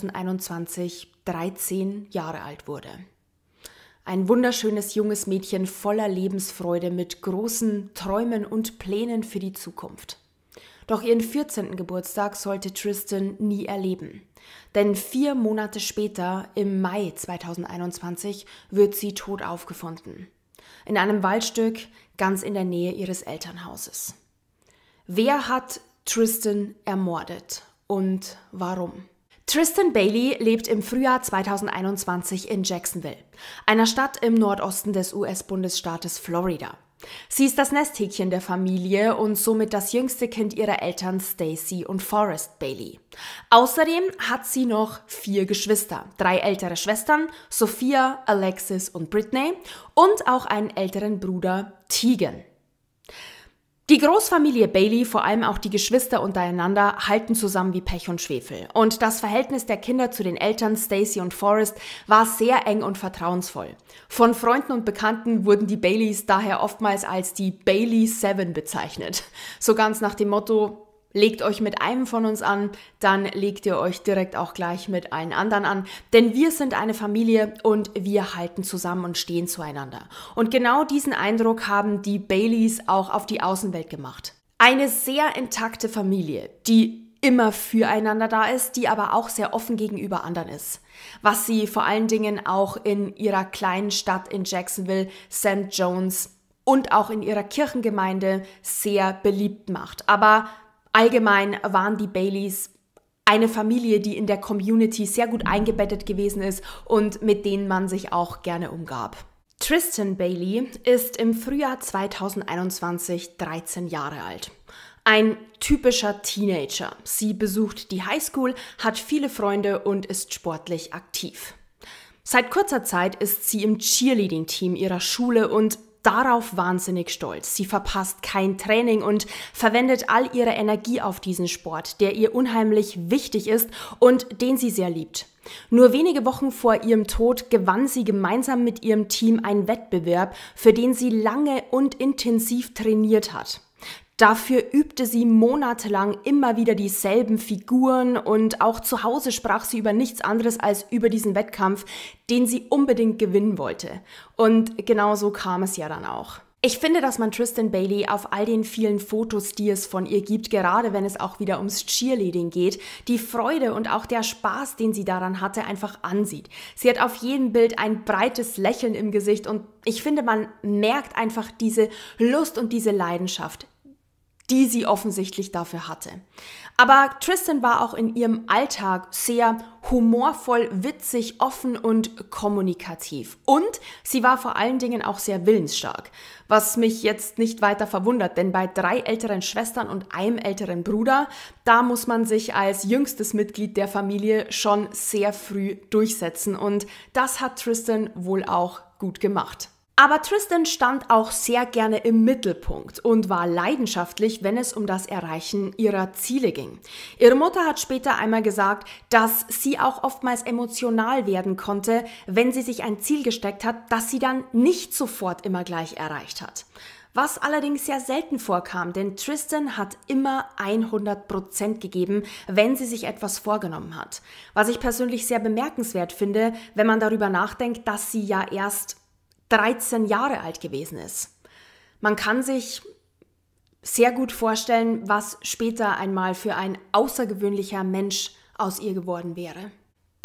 2021 13 Jahre alt wurde. Ein wunderschönes junges Mädchen voller Lebensfreude mit großen Träumen und Plänen für die Zukunft. Doch ihren 14. Geburtstag sollte Tristan nie erleben. Denn vier Monate später, im Mai 2021, wird sie tot aufgefunden. In einem Waldstück ganz in der Nähe ihres Elternhauses. Wer hat Tristan ermordet und warum? Tristan Bailey lebt im Frühjahr 2021 in Jacksonville, einer Stadt im Nordosten des US-Bundesstaates Florida. Sie ist das Nesthäkchen der Familie und somit das jüngste Kind ihrer Eltern Stacy und Forrest Bailey. Außerdem hat sie noch vier Geschwister, drei ältere Schwestern, Sophia, Alexis und Britney und auch einen älteren Bruder, Tegan. Die Großfamilie Bailey, vor allem auch die Geschwister untereinander, halten zusammen wie Pech und Schwefel. Und das Verhältnis der Kinder zu den Eltern Stacy und Forrest war sehr eng und vertrauensvoll. Von Freunden und Bekannten wurden die Baileys daher oftmals als die Bailey Seven bezeichnet. So ganz nach dem Motto, Legt euch mit einem von uns an, dann legt ihr euch direkt auch gleich mit allen anderen an. Denn wir sind eine Familie und wir halten zusammen und stehen zueinander. Und genau diesen Eindruck haben die Baileys auch auf die Außenwelt gemacht. Eine sehr intakte Familie, die immer füreinander da ist, die aber auch sehr offen gegenüber anderen ist. Was sie vor allen Dingen auch in ihrer kleinen Stadt in Jacksonville, St. Jones, und auch in ihrer Kirchengemeinde sehr beliebt macht. Aber Allgemein waren die Baileys eine Familie, die in der Community sehr gut eingebettet gewesen ist und mit denen man sich auch gerne umgab. Tristan Bailey ist im Frühjahr 2021 13 Jahre alt. Ein typischer Teenager. Sie besucht die Highschool, hat viele Freunde und ist sportlich aktiv. Seit kurzer Zeit ist sie im Cheerleading-Team ihrer Schule und darauf wahnsinnig stolz. Sie verpasst kein Training und verwendet all ihre Energie auf diesen Sport, der ihr unheimlich wichtig ist und den sie sehr liebt. Nur wenige Wochen vor ihrem Tod gewann sie gemeinsam mit ihrem Team einen Wettbewerb, für den sie lange und intensiv trainiert hat. Dafür übte sie monatelang immer wieder dieselben Figuren und auch zu Hause sprach sie über nichts anderes als über diesen Wettkampf, den sie unbedingt gewinnen wollte. Und genau so kam es ja dann auch. Ich finde, dass man Tristan Bailey auf all den vielen Fotos, die es von ihr gibt, gerade wenn es auch wieder ums Cheerleading geht, die Freude und auch der Spaß, den sie daran hatte, einfach ansieht. Sie hat auf jedem Bild ein breites Lächeln im Gesicht und ich finde, man merkt einfach diese Lust und diese Leidenschaft, die sie offensichtlich dafür hatte. Aber Tristan war auch in ihrem Alltag sehr humorvoll, witzig, offen und kommunikativ. Und sie war vor allen Dingen auch sehr willensstark, was mich jetzt nicht weiter verwundert, denn bei drei älteren Schwestern und einem älteren Bruder, da muss man sich als jüngstes Mitglied der Familie schon sehr früh durchsetzen. Und das hat Tristan wohl auch gut gemacht. Aber Tristan stand auch sehr gerne im Mittelpunkt und war leidenschaftlich, wenn es um das Erreichen ihrer Ziele ging. Ihre Mutter hat später einmal gesagt, dass sie auch oftmals emotional werden konnte, wenn sie sich ein Ziel gesteckt hat, das sie dann nicht sofort immer gleich erreicht hat. Was allerdings sehr selten vorkam, denn Tristan hat immer 100% Prozent gegeben, wenn sie sich etwas vorgenommen hat. Was ich persönlich sehr bemerkenswert finde, wenn man darüber nachdenkt, dass sie ja erst 13 Jahre alt gewesen ist. Man kann sich sehr gut vorstellen, was später einmal für ein außergewöhnlicher Mensch aus ihr geworden wäre.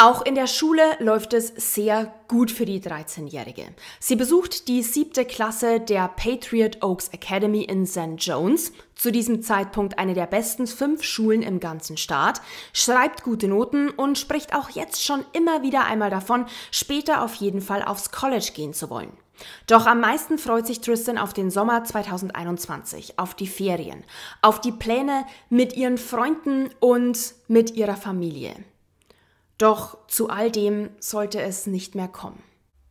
Auch in der Schule läuft es sehr gut für die 13-Jährige. Sie besucht die siebte Klasse der Patriot Oaks Academy in St. Jones, zu diesem Zeitpunkt eine der besten fünf Schulen im ganzen Staat, schreibt gute Noten und spricht auch jetzt schon immer wieder einmal davon, später auf jeden Fall aufs College gehen zu wollen. Doch am meisten freut sich Tristan auf den Sommer 2021, auf die Ferien, auf die Pläne mit ihren Freunden und mit ihrer Familie. Doch zu all dem sollte es nicht mehr kommen.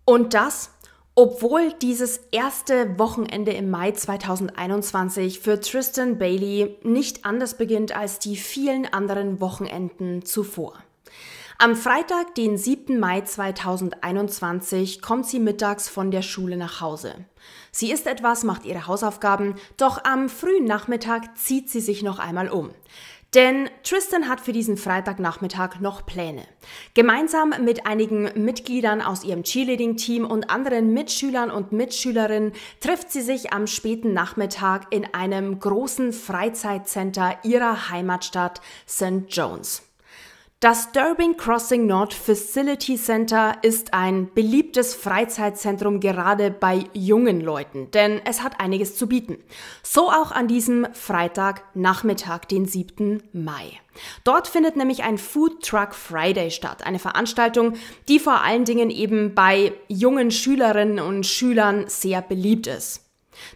Und das, obwohl dieses erste Wochenende im Mai 2021 für Tristan Bailey nicht anders beginnt als die vielen anderen Wochenenden zuvor. Am Freitag, den 7. Mai 2021, kommt sie mittags von der Schule nach Hause. Sie isst etwas, macht ihre Hausaufgaben, doch am frühen Nachmittag zieht sie sich noch einmal um. Denn Tristan hat für diesen Freitagnachmittag noch Pläne. Gemeinsam mit einigen Mitgliedern aus ihrem Cheerleading-Team und anderen Mitschülern und Mitschülerinnen trifft sie sich am späten Nachmittag in einem großen Freizeitcenter ihrer Heimatstadt St. Jones. Das Durbin Crossing Nord Facility Center ist ein beliebtes Freizeitzentrum gerade bei jungen Leuten, denn es hat einiges zu bieten. So auch an diesem Freitagnachmittag, den 7. Mai. Dort findet nämlich ein Food Truck Friday statt, eine Veranstaltung, die vor allen Dingen eben bei jungen Schülerinnen und Schülern sehr beliebt ist.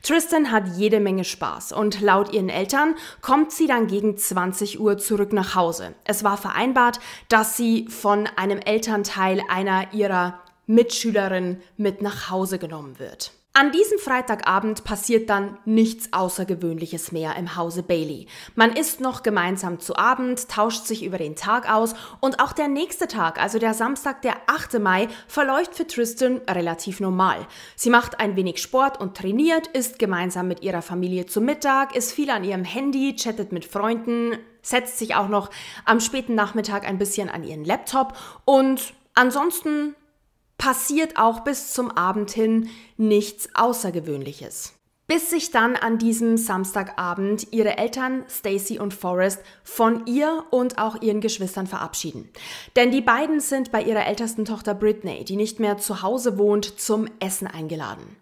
Tristan hat jede Menge Spaß und laut ihren Eltern kommt sie dann gegen 20 Uhr zurück nach Hause. Es war vereinbart, dass sie von einem Elternteil einer ihrer Mitschülerinnen mit nach Hause genommen wird. An diesem Freitagabend passiert dann nichts Außergewöhnliches mehr im Hause Bailey. Man isst noch gemeinsam zu Abend, tauscht sich über den Tag aus und auch der nächste Tag, also der Samstag, der 8. Mai, verläuft für Tristan relativ normal. Sie macht ein wenig Sport und trainiert, isst gemeinsam mit ihrer Familie zu Mittag, ist viel an ihrem Handy, chattet mit Freunden, setzt sich auch noch am späten Nachmittag ein bisschen an ihren Laptop und ansonsten passiert auch bis zum Abend hin nichts Außergewöhnliches. Bis sich dann an diesem Samstagabend ihre Eltern Stacy und Forrest von ihr und auch ihren Geschwistern verabschieden. Denn die beiden sind bei ihrer ältesten Tochter Britney, die nicht mehr zu Hause wohnt, zum Essen eingeladen.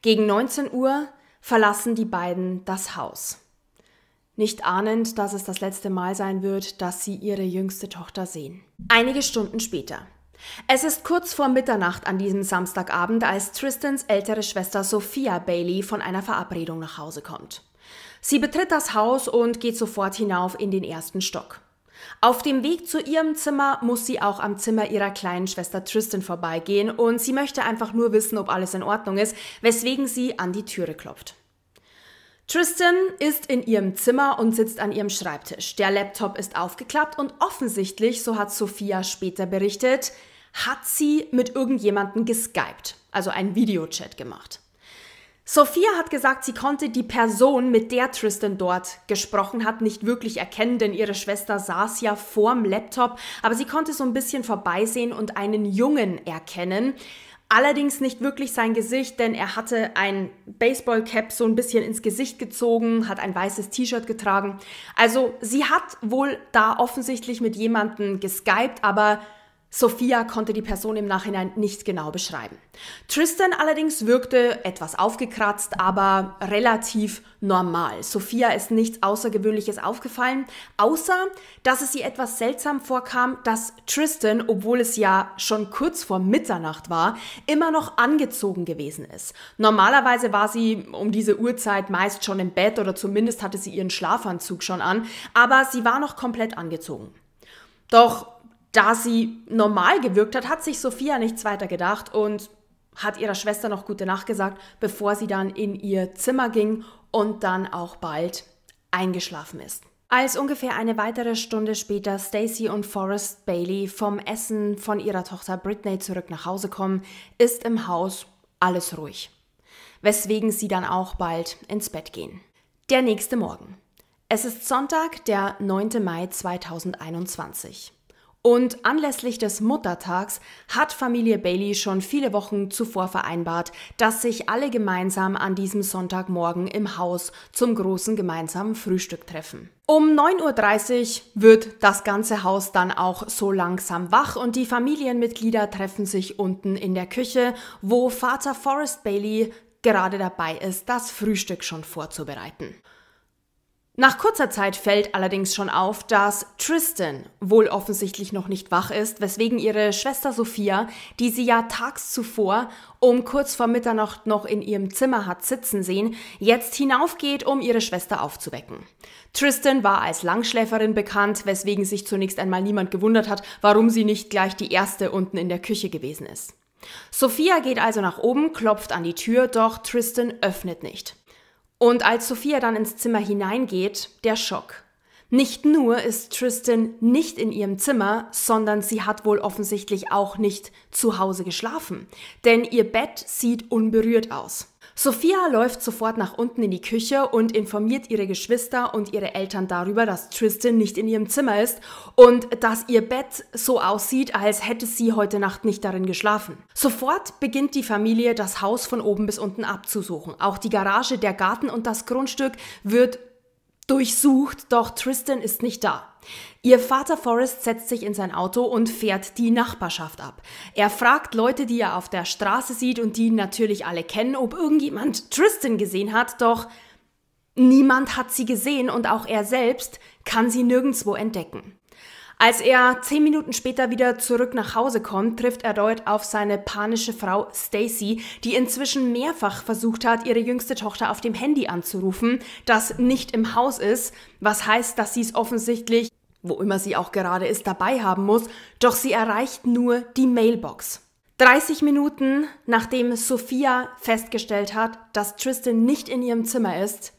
Gegen 19 Uhr verlassen die beiden das Haus. Nicht ahnend, dass es das letzte Mal sein wird, dass sie ihre jüngste Tochter sehen. Einige Stunden später. Es ist kurz vor Mitternacht an diesem Samstagabend, als Tristans ältere Schwester Sophia Bailey von einer Verabredung nach Hause kommt. Sie betritt das Haus und geht sofort hinauf in den ersten Stock. Auf dem Weg zu ihrem Zimmer muss sie auch am Zimmer ihrer kleinen Schwester Tristan vorbeigehen und sie möchte einfach nur wissen, ob alles in Ordnung ist, weswegen sie an die Türe klopft. Tristan ist in ihrem Zimmer und sitzt an ihrem Schreibtisch. Der Laptop ist aufgeklappt und offensichtlich, so hat Sophia später berichtet, hat sie mit irgendjemandem geskypt, also einen Videochat gemacht. Sophia hat gesagt, sie konnte die Person, mit der Tristan dort gesprochen hat, nicht wirklich erkennen, denn ihre Schwester saß ja vorm Laptop, aber sie konnte so ein bisschen vorbeisehen und einen Jungen erkennen. Allerdings nicht wirklich sein Gesicht, denn er hatte ein Baseballcap so ein bisschen ins Gesicht gezogen, hat ein weißes T-Shirt getragen. Also sie hat wohl da offensichtlich mit jemandem geskypt, aber Sophia konnte die Person im Nachhinein nicht genau beschreiben. Tristan allerdings wirkte etwas aufgekratzt, aber relativ normal. Sophia ist nichts Außergewöhnliches aufgefallen, außer dass es ihr etwas seltsam vorkam, dass Tristan, obwohl es ja schon kurz vor Mitternacht war, immer noch angezogen gewesen ist. Normalerweise war sie um diese Uhrzeit meist schon im Bett oder zumindest hatte sie ihren Schlafanzug schon an, aber sie war noch komplett angezogen. Doch da sie normal gewirkt hat, hat sich Sophia nichts weiter gedacht und hat ihrer Schwester noch gute Nacht gesagt, bevor sie dann in ihr Zimmer ging und dann auch bald eingeschlafen ist. Als ungefähr eine weitere Stunde später Stacy und Forrest Bailey vom Essen von ihrer Tochter Britney zurück nach Hause kommen, ist im Haus alles ruhig, weswegen sie dann auch bald ins Bett gehen. Der nächste Morgen. Es ist Sonntag, der 9. Mai 2021. Und anlässlich des Muttertags hat Familie Bailey schon viele Wochen zuvor vereinbart, dass sich alle gemeinsam an diesem Sonntagmorgen im Haus zum großen gemeinsamen Frühstück treffen. Um 9.30 Uhr wird das ganze Haus dann auch so langsam wach und die Familienmitglieder treffen sich unten in der Küche, wo Vater Forrest Bailey gerade dabei ist, das Frühstück schon vorzubereiten. Nach kurzer Zeit fällt allerdings schon auf, dass Tristan wohl offensichtlich noch nicht wach ist, weswegen ihre Schwester Sophia, die sie ja tags zuvor um kurz vor Mitternacht noch in ihrem Zimmer hat sitzen sehen, jetzt hinaufgeht, um ihre Schwester aufzuwecken. Tristan war als Langschläferin bekannt, weswegen sich zunächst einmal niemand gewundert hat, warum sie nicht gleich die erste unten in der Küche gewesen ist. Sophia geht also nach oben, klopft an die Tür, doch Tristan öffnet nicht. Und als Sophia dann ins Zimmer hineingeht, der Schock. Nicht nur ist Tristan nicht in ihrem Zimmer, sondern sie hat wohl offensichtlich auch nicht zu Hause geschlafen, denn ihr Bett sieht unberührt aus. Sophia läuft sofort nach unten in die Küche und informiert ihre Geschwister und ihre Eltern darüber, dass Tristan nicht in ihrem Zimmer ist und dass ihr Bett so aussieht, als hätte sie heute Nacht nicht darin geschlafen. Sofort beginnt die Familie, das Haus von oben bis unten abzusuchen. Auch die Garage, der Garten und das Grundstück wird durchsucht, doch Tristan ist nicht da. Ihr Vater Forrest setzt sich in sein Auto und fährt die Nachbarschaft ab. Er fragt Leute, die er auf der Straße sieht und die natürlich alle kennen, ob irgendjemand Tristan gesehen hat, doch niemand hat sie gesehen und auch er selbst kann sie nirgendwo entdecken. Als er zehn Minuten später wieder zurück nach Hause kommt, trifft er dort auf seine panische Frau Stacy, die inzwischen mehrfach versucht hat, ihre jüngste Tochter auf dem Handy anzurufen, das nicht im Haus ist, was heißt, dass sie es offensichtlich wo immer sie auch gerade ist, dabei haben muss, doch sie erreicht nur die Mailbox. 30 Minuten nachdem Sophia festgestellt hat, dass Tristan nicht in ihrem Zimmer ist,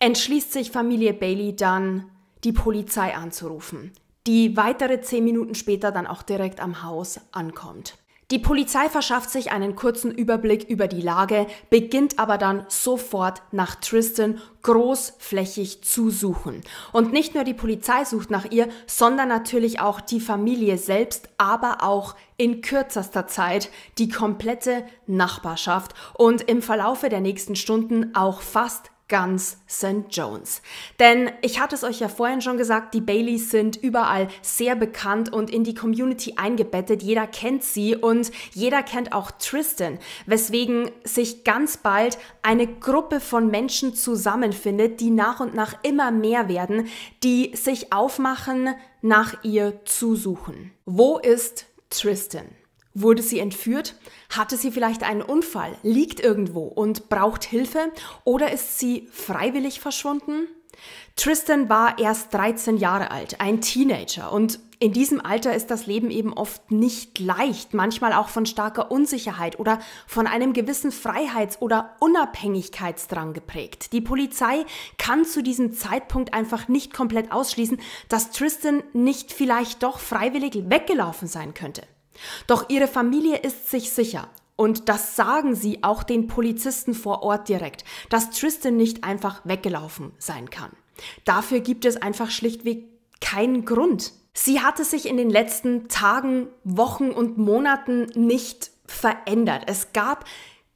entschließt sich Familie Bailey dann, die Polizei anzurufen, die weitere 10 Minuten später dann auch direkt am Haus ankommt. Die Polizei verschafft sich einen kurzen Überblick über die Lage, beginnt aber dann sofort nach Tristan großflächig zu suchen. Und nicht nur die Polizei sucht nach ihr, sondern natürlich auch die Familie selbst, aber auch in kürzester Zeit die komplette Nachbarschaft und im Verlaufe der nächsten Stunden auch fast ganz St. Jones. Denn ich hatte es euch ja vorhin schon gesagt, die Baileys sind überall sehr bekannt und in die Community eingebettet. Jeder kennt sie und jeder kennt auch Tristan, weswegen sich ganz bald eine Gruppe von Menschen zusammenfindet, die nach und nach immer mehr werden, die sich aufmachen, nach ihr zu suchen. Wo ist Tristan? Wurde sie entführt? Hatte sie vielleicht einen Unfall, liegt irgendwo und braucht Hilfe? Oder ist sie freiwillig verschwunden? Tristan war erst 13 Jahre alt, ein Teenager und in diesem Alter ist das Leben eben oft nicht leicht, manchmal auch von starker Unsicherheit oder von einem gewissen Freiheits- oder Unabhängigkeitsdrang geprägt. Die Polizei kann zu diesem Zeitpunkt einfach nicht komplett ausschließen, dass Tristan nicht vielleicht doch freiwillig weggelaufen sein könnte. Doch ihre Familie ist sich sicher, und das sagen sie auch den Polizisten vor Ort direkt, dass Tristan nicht einfach weggelaufen sein kann. Dafür gibt es einfach schlichtweg keinen Grund. Sie hatte sich in den letzten Tagen, Wochen und Monaten nicht verändert. Es gab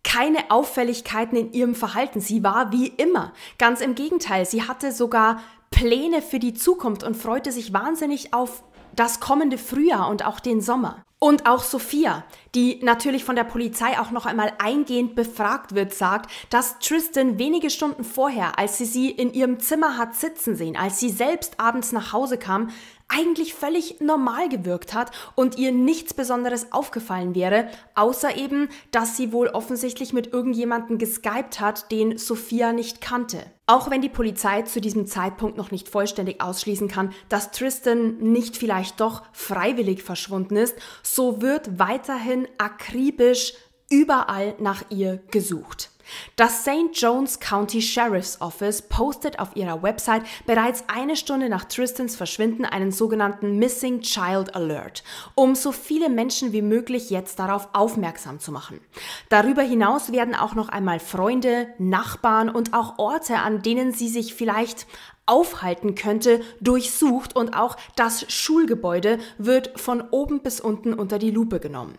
keine Auffälligkeiten in ihrem Verhalten. Sie war wie immer. Ganz im Gegenteil, sie hatte sogar Pläne für die Zukunft und freute sich wahnsinnig auf das kommende Frühjahr und auch den Sommer. Und auch Sophia, die natürlich von der Polizei auch noch einmal eingehend befragt wird, sagt, dass Tristan wenige Stunden vorher, als sie sie in ihrem Zimmer hat sitzen sehen, als sie selbst abends nach Hause kam, eigentlich völlig normal gewirkt hat und ihr nichts Besonderes aufgefallen wäre, außer eben, dass sie wohl offensichtlich mit irgendjemanden geskypt hat, den Sophia nicht kannte. Auch wenn die Polizei zu diesem Zeitpunkt noch nicht vollständig ausschließen kann, dass Tristan nicht vielleicht doch freiwillig verschwunden ist, so wird weiterhin akribisch überall nach ihr gesucht. Das St. Jones County Sheriff's Office postet auf ihrer Website bereits eine Stunde nach Tristans Verschwinden einen sogenannten Missing Child Alert, um so viele Menschen wie möglich jetzt darauf aufmerksam zu machen. Darüber hinaus werden auch noch einmal Freunde, Nachbarn und auch Orte, an denen sie sich vielleicht aufhalten könnte, durchsucht und auch das Schulgebäude wird von oben bis unten unter die Lupe genommen.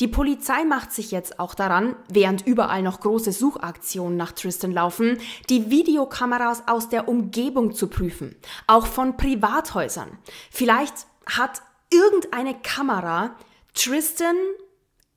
Die Polizei macht sich jetzt auch daran, während überall noch große Suchaktionen nach Tristan laufen, die Videokameras aus der Umgebung zu prüfen, auch von Privathäusern. Vielleicht hat irgendeine Kamera Tristan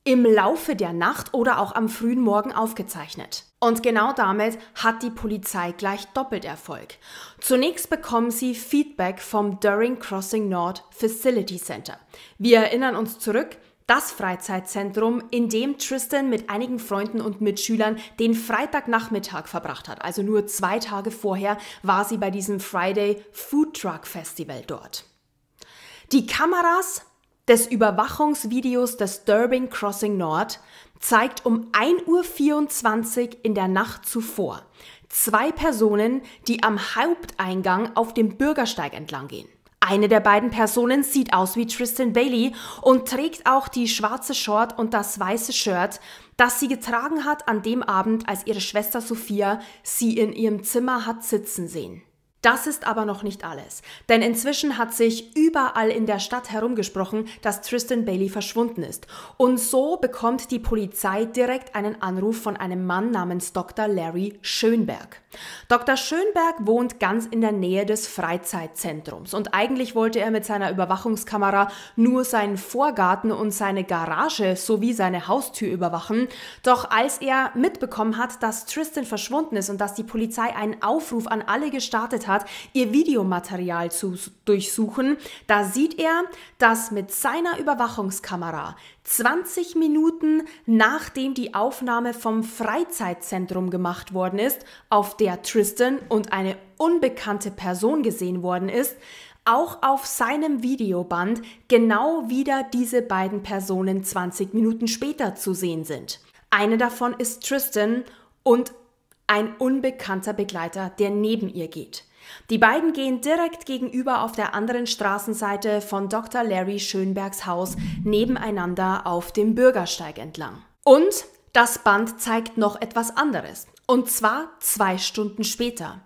im Laufe der Nacht oder auch am frühen Morgen aufgezeichnet. Und genau damit hat die Polizei gleich doppelt Erfolg. Zunächst bekommen sie Feedback vom During Crossing Nord Facility Center. Wir erinnern uns zurück, das Freizeitzentrum, in dem Tristan mit einigen Freunden und Mitschülern den Freitagnachmittag verbracht hat. Also nur zwei Tage vorher war sie bei diesem Friday Food Truck Festival dort. Die Kameras des Überwachungsvideos des Durbing Crossing Nord zeigt um 1.24 Uhr in der Nacht zuvor zwei Personen, die am Haupteingang auf dem Bürgersteig entlanggehen. Eine der beiden Personen sieht aus wie Tristan Bailey und trägt auch die schwarze Short und das weiße Shirt, das sie getragen hat an dem Abend, als ihre Schwester Sophia sie in ihrem Zimmer hat sitzen sehen. Das ist aber noch nicht alles, denn inzwischen hat sich überall in der Stadt herumgesprochen, dass Tristan Bailey verschwunden ist. Und so bekommt die Polizei direkt einen Anruf von einem Mann namens Dr. Larry Schönberg. Dr. Schönberg wohnt ganz in der Nähe des Freizeitzentrums und eigentlich wollte er mit seiner Überwachungskamera nur seinen Vorgarten und seine Garage sowie seine Haustür überwachen. Doch als er mitbekommen hat, dass Tristan verschwunden ist und dass die Polizei einen Aufruf an alle gestartet hat, ihr Videomaterial zu durchsuchen, da sieht er, dass mit seiner Überwachungskamera 20 Minuten nachdem die Aufnahme vom Freizeitzentrum gemacht worden ist, auf der Tristan und eine unbekannte Person gesehen worden ist, auch auf seinem Videoband genau wieder diese beiden Personen 20 Minuten später zu sehen sind. Eine davon ist Tristan und ein unbekannter Begleiter, der neben ihr geht. Die beiden gehen direkt gegenüber auf der anderen Straßenseite von Dr. Larry Schönbergs Haus nebeneinander auf dem Bürgersteig entlang. Und das Band zeigt noch etwas anderes. Und zwar zwei Stunden später.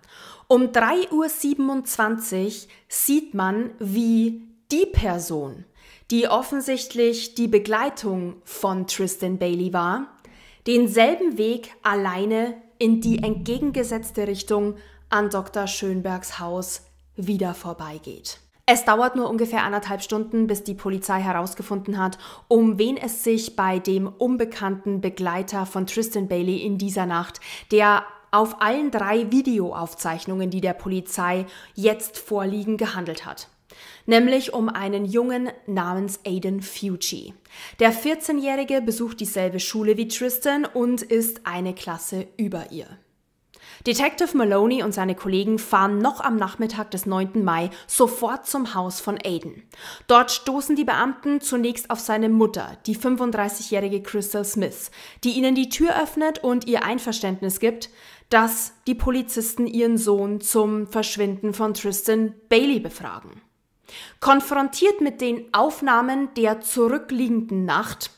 Um 3.27 Uhr sieht man, wie die Person, die offensichtlich die Begleitung von Tristan Bailey war, denselben Weg alleine in die entgegengesetzte Richtung an Dr. Schönbergs Haus wieder vorbeigeht. Es dauert nur ungefähr anderthalb Stunden, bis die Polizei herausgefunden hat, um wen es sich bei dem unbekannten Begleiter von Tristan Bailey in dieser Nacht, der auf allen drei Videoaufzeichnungen, die der Polizei jetzt vorliegen, gehandelt hat. Nämlich um einen Jungen namens Aiden Fuji. Der 14-Jährige besucht dieselbe Schule wie Tristan und ist eine Klasse über ihr. Detective Maloney und seine Kollegen fahren noch am Nachmittag des 9. Mai sofort zum Haus von Aiden. Dort stoßen die Beamten zunächst auf seine Mutter, die 35-jährige Crystal Smith, die ihnen die Tür öffnet und ihr Einverständnis gibt, dass die Polizisten ihren Sohn zum Verschwinden von Tristan Bailey befragen. Konfrontiert mit den Aufnahmen der zurückliegenden Nacht,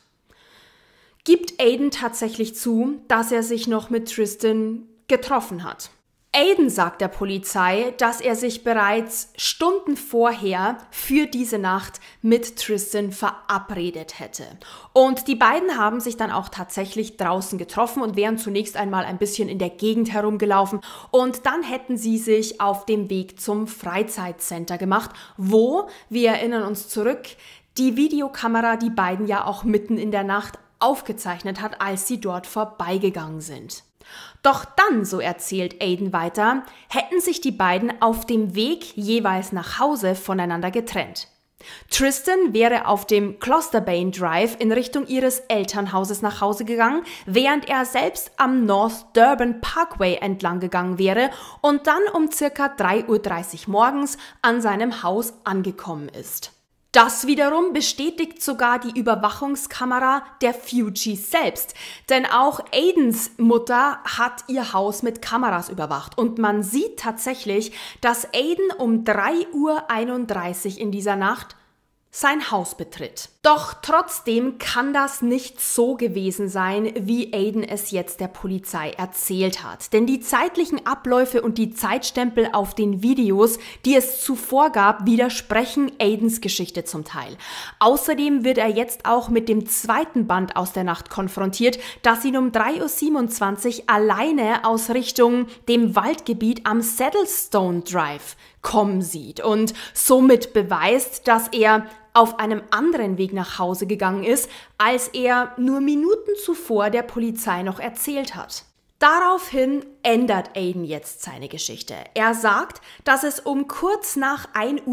gibt Aiden tatsächlich zu, dass er sich noch mit Tristan getroffen hat. Aiden sagt der Polizei, dass er sich bereits Stunden vorher für diese Nacht mit Tristan verabredet hätte. Und die beiden haben sich dann auch tatsächlich draußen getroffen und wären zunächst einmal ein bisschen in der Gegend herumgelaufen. Und dann hätten sie sich auf dem Weg zum Freizeitcenter gemacht, wo, wir erinnern uns zurück, die Videokamera die beiden ja auch mitten in der Nacht aufgezeichnet hat, als sie dort vorbeigegangen sind. Doch dann, so erzählt Aiden weiter, hätten sich die beiden auf dem Weg jeweils nach Hause voneinander getrennt. Tristan wäre auf dem Closterbane Drive in Richtung ihres Elternhauses nach Hause gegangen, während er selbst am North Durban Parkway entlang gegangen wäre und dann um circa 3.30 Uhr morgens an seinem Haus angekommen ist. Das wiederum bestätigt sogar die Überwachungskamera der Fugees selbst, denn auch Aidens Mutter hat ihr Haus mit Kameras überwacht und man sieht tatsächlich, dass Aiden um 3.31 Uhr in dieser Nacht sein Haus betritt. Doch trotzdem kann das nicht so gewesen sein, wie Aiden es jetzt der Polizei erzählt hat. Denn die zeitlichen Abläufe und die Zeitstempel auf den Videos, die es zuvor gab, widersprechen Aidens Geschichte zum Teil. Außerdem wird er jetzt auch mit dem zweiten Band aus der Nacht konfrontiert, das ihn um 3.27 Uhr alleine aus Richtung dem Waldgebiet am Saddlestone Drive kommen sieht und somit beweist, dass er auf einem anderen Weg nach Hause gegangen ist, als er nur Minuten zuvor der Polizei noch erzählt hat. Daraufhin ändert Aiden jetzt seine Geschichte. Er sagt, dass es um kurz nach 1.24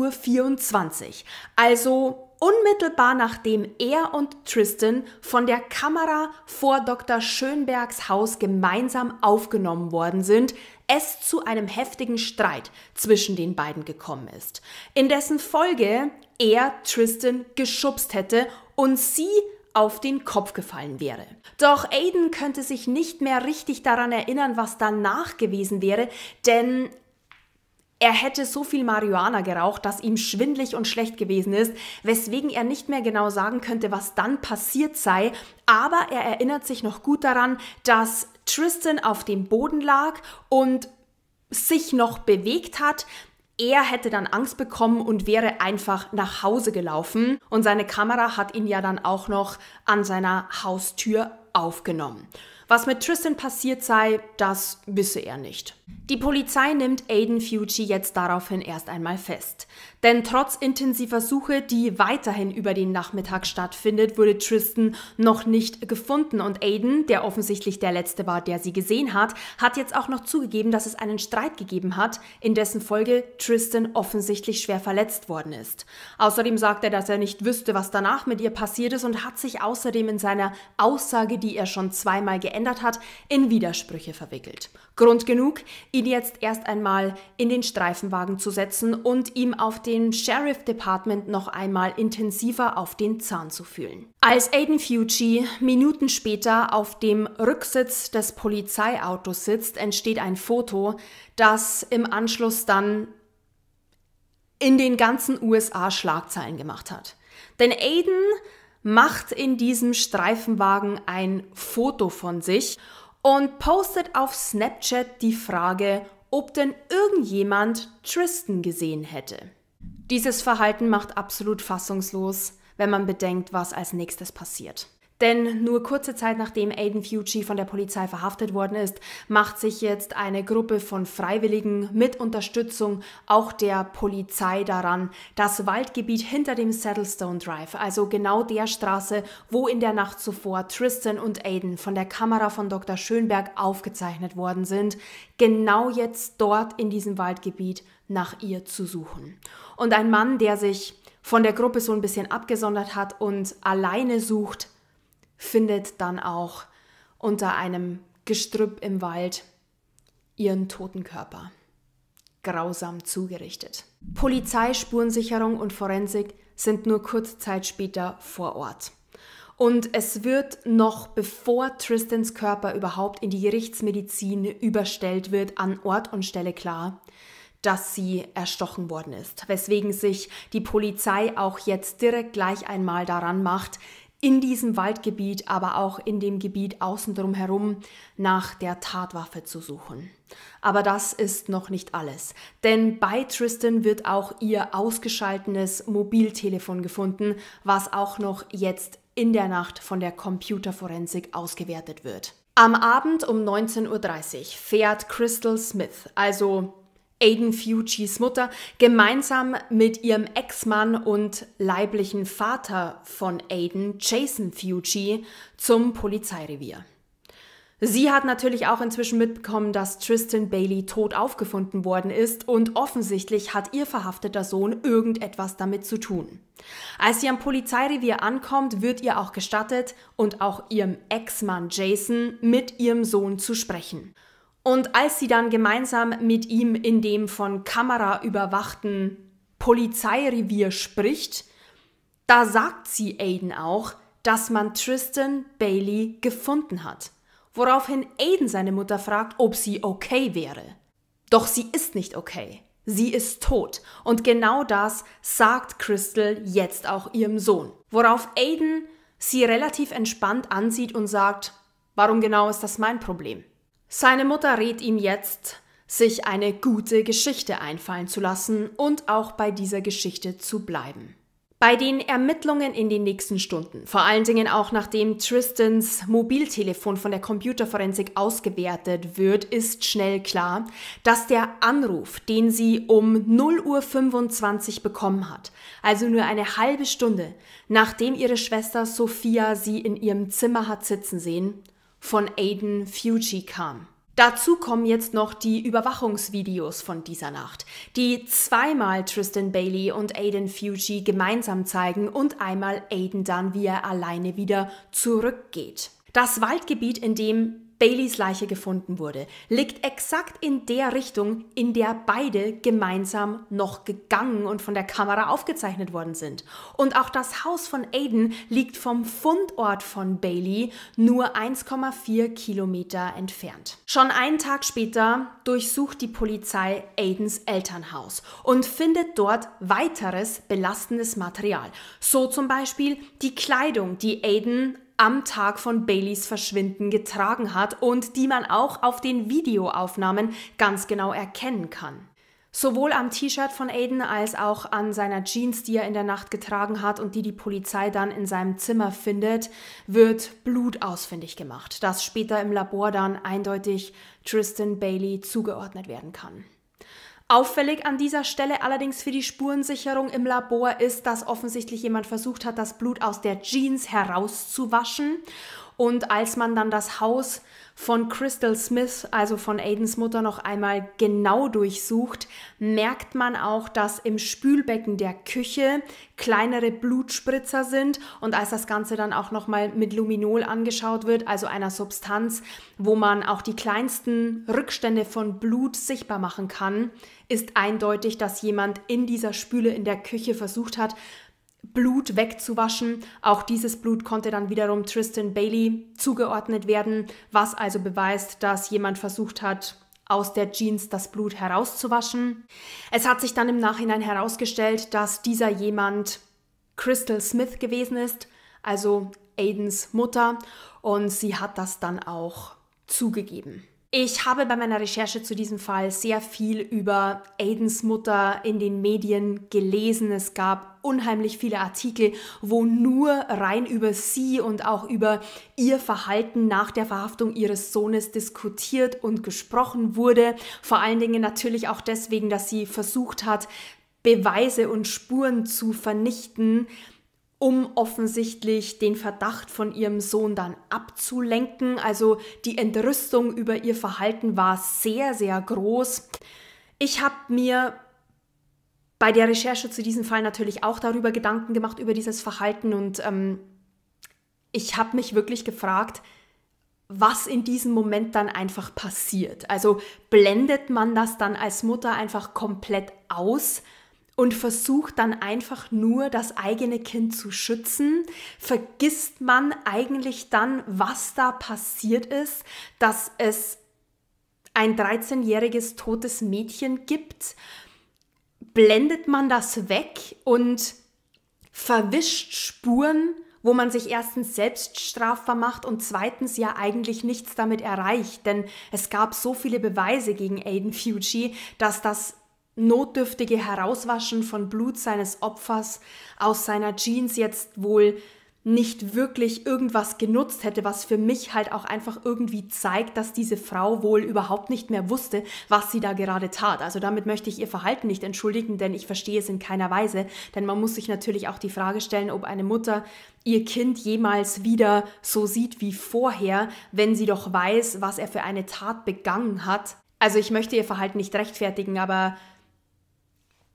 Uhr, also unmittelbar nachdem er und Tristan von der Kamera vor Dr. Schönbergs Haus gemeinsam aufgenommen worden sind, es zu einem heftigen Streit zwischen den beiden gekommen ist, in dessen Folge er Tristan geschubst hätte und sie auf den Kopf gefallen wäre. Doch Aiden könnte sich nicht mehr richtig daran erinnern, was danach gewesen wäre, denn er hätte so viel Marihuana geraucht, dass ihm schwindlig und schlecht gewesen ist, weswegen er nicht mehr genau sagen könnte, was dann passiert sei. Aber er erinnert sich noch gut daran, dass Tristan auf dem Boden lag und sich noch bewegt hat. Er hätte dann Angst bekommen und wäre einfach nach Hause gelaufen. Und seine Kamera hat ihn ja dann auch noch an seiner Haustür aufgenommen. Was mit Tristan passiert sei, das wisse er nicht. Die Polizei nimmt Aiden Fuji jetzt daraufhin erst einmal fest. Denn trotz intensiver Suche, die weiterhin über den Nachmittag stattfindet, wurde Tristan noch nicht gefunden. Und Aiden, der offensichtlich der Letzte war, der sie gesehen hat, hat jetzt auch noch zugegeben, dass es einen Streit gegeben hat, in dessen Folge Tristan offensichtlich schwer verletzt worden ist. Außerdem sagt er, dass er nicht wüsste, was danach mit ihr passiert ist und hat sich außerdem in seiner Aussage, die er schon zweimal geändert hat, in Widersprüche verwickelt. Grund genug, ihn jetzt erst einmal in den Streifenwagen zu setzen und ihm auf den dem Sheriff Department noch einmal intensiver auf den Zahn zu fühlen. Als Aiden Fuji Minuten später auf dem Rücksitz des Polizeiautos sitzt, entsteht ein Foto, das im Anschluss dann in den ganzen USA Schlagzeilen gemacht hat. Denn Aiden macht in diesem Streifenwagen ein Foto von sich und postet auf Snapchat die Frage, ob denn irgendjemand Tristan gesehen hätte. Dieses Verhalten macht absolut fassungslos, wenn man bedenkt, was als nächstes passiert. Denn nur kurze Zeit nachdem Aiden Fuji von der Polizei verhaftet worden ist, macht sich jetzt eine Gruppe von Freiwilligen mit Unterstützung auch der Polizei daran, das Waldgebiet hinter dem Saddlestone Drive, also genau der Straße, wo in der Nacht zuvor Tristan und Aiden von der Kamera von Dr. Schönberg aufgezeichnet worden sind, genau jetzt dort in diesem Waldgebiet nach ihr zu suchen und ein Mann, der sich von der Gruppe so ein bisschen abgesondert hat und alleine sucht, findet dann auch unter einem Gestrüpp im Wald ihren toten Körper. Grausam zugerichtet. Polizei, Spurensicherung und Forensik sind nur kurze Zeit später vor Ort. Und es wird noch bevor Tristans Körper überhaupt in die Gerichtsmedizin überstellt wird, an Ort und Stelle klar, dass sie erstochen worden ist, weswegen sich die Polizei auch jetzt direkt gleich einmal daran macht, in diesem Waldgebiet, aber auch in dem Gebiet außen drum herum nach der Tatwaffe zu suchen. Aber das ist noch nicht alles, denn bei Tristan wird auch ihr ausgeschaltenes Mobiltelefon gefunden, was auch noch jetzt in der Nacht von der Computerforensik ausgewertet wird. Am Abend um 19.30 Uhr fährt Crystal Smith, also Aiden Fuchis Mutter, gemeinsam mit ihrem Ex-Mann und leiblichen Vater von Aiden, Jason Fuji, zum Polizeirevier. Sie hat natürlich auch inzwischen mitbekommen, dass Tristan Bailey tot aufgefunden worden ist und offensichtlich hat ihr verhafteter Sohn irgendetwas damit zu tun. Als sie am Polizeirevier ankommt, wird ihr auch gestattet und auch ihrem Ex-Mann Jason mit ihrem Sohn zu sprechen. Und als sie dann gemeinsam mit ihm in dem von Kamera überwachten Polizeirevier spricht, da sagt sie Aiden auch, dass man Tristan Bailey gefunden hat, woraufhin Aiden seine Mutter fragt, ob sie okay wäre. Doch sie ist nicht okay. Sie ist tot. Und genau das sagt Crystal jetzt auch ihrem Sohn. Worauf Aiden sie relativ entspannt ansieht und sagt, warum genau ist das mein Problem? Seine Mutter rät ihm jetzt, sich eine gute Geschichte einfallen zu lassen und auch bei dieser Geschichte zu bleiben. Bei den Ermittlungen in den nächsten Stunden, vor allen Dingen auch nachdem Tristans Mobiltelefon von der Computerforensik ausgewertet wird, ist schnell klar, dass der Anruf, den sie um 0.25 Uhr bekommen hat, also nur eine halbe Stunde, nachdem ihre Schwester Sophia sie in ihrem Zimmer hat sitzen sehen, von Aiden Fuji kam. Dazu kommen jetzt noch die Überwachungsvideos von dieser Nacht, die zweimal Tristan Bailey und Aiden Fuji gemeinsam zeigen und einmal Aiden dann, wie er alleine wieder zurückgeht. Das Waldgebiet, in dem Baileys Leiche gefunden wurde, liegt exakt in der Richtung, in der beide gemeinsam noch gegangen und von der Kamera aufgezeichnet worden sind. Und auch das Haus von Aiden liegt vom Fundort von Bailey nur 1,4 Kilometer entfernt. Schon einen Tag später durchsucht die Polizei Aidens Elternhaus und findet dort weiteres belastendes Material. So zum Beispiel die Kleidung, die Aiden am Tag von Baileys Verschwinden getragen hat und die man auch auf den Videoaufnahmen ganz genau erkennen kann. Sowohl am T-Shirt von Aiden als auch an seiner Jeans, die er in der Nacht getragen hat und die die Polizei dann in seinem Zimmer findet, wird Blut ausfindig gemacht, das später im Labor dann eindeutig Tristan Bailey zugeordnet werden kann. Auffällig an dieser Stelle allerdings für die Spurensicherung im Labor ist, dass offensichtlich jemand versucht hat, das Blut aus der Jeans herauszuwaschen und als man dann das Haus von Crystal Smith, also von Aidens Mutter, noch einmal genau durchsucht, merkt man auch, dass im Spülbecken der Küche kleinere Blutspritzer sind. Und als das Ganze dann auch nochmal mit Luminol angeschaut wird, also einer Substanz, wo man auch die kleinsten Rückstände von Blut sichtbar machen kann, ist eindeutig, dass jemand in dieser Spüle in der Küche versucht hat, Blut wegzuwaschen. Auch dieses Blut konnte dann wiederum Tristan Bailey zugeordnet werden, was also beweist, dass jemand versucht hat, aus der Jeans das Blut herauszuwaschen. Es hat sich dann im Nachhinein herausgestellt, dass dieser jemand Crystal Smith gewesen ist, also Aidens Mutter, und sie hat das dann auch zugegeben. Ich habe bei meiner Recherche zu diesem Fall sehr viel über Aidens Mutter in den Medien gelesen. Es gab unheimlich viele Artikel, wo nur rein über sie und auch über ihr Verhalten nach der Verhaftung ihres Sohnes diskutiert und gesprochen wurde. Vor allen Dingen natürlich auch deswegen, dass sie versucht hat, Beweise und Spuren zu vernichten, um offensichtlich den Verdacht von ihrem Sohn dann abzulenken. Also die Entrüstung über ihr Verhalten war sehr, sehr groß. Ich habe mir bei der Recherche zu diesem Fall natürlich auch darüber Gedanken gemacht, über dieses Verhalten und ähm, ich habe mich wirklich gefragt, was in diesem Moment dann einfach passiert. Also blendet man das dann als Mutter einfach komplett aus? und versucht dann einfach nur das eigene Kind zu schützen, vergisst man eigentlich dann, was da passiert ist, dass es ein 13-jähriges totes Mädchen gibt, blendet man das weg und verwischt Spuren, wo man sich erstens selbst strafbar macht und zweitens ja eigentlich nichts damit erreicht, denn es gab so viele Beweise gegen Aiden Fuji, dass das notdürftige Herauswaschen von Blut seines Opfers aus seiner Jeans jetzt wohl nicht wirklich irgendwas genutzt hätte, was für mich halt auch einfach irgendwie zeigt, dass diese Frau wohl überhaupt nicht mehr wusste, was sie da gerade tat. Also damit möchte ich ihr Verhalten nicht entschuldigen, denn ich verstehe es in keiner Weise. Denn man muss sich natürlich auch die Frage stellen, ob eine Mutter ihr Kind jemals wieder so sieht wie vorher, wenn sie doch weiß, was er für eine Tat begangen hat. Also ich möchte ihr Verhalten nicht rechtfertigen, aber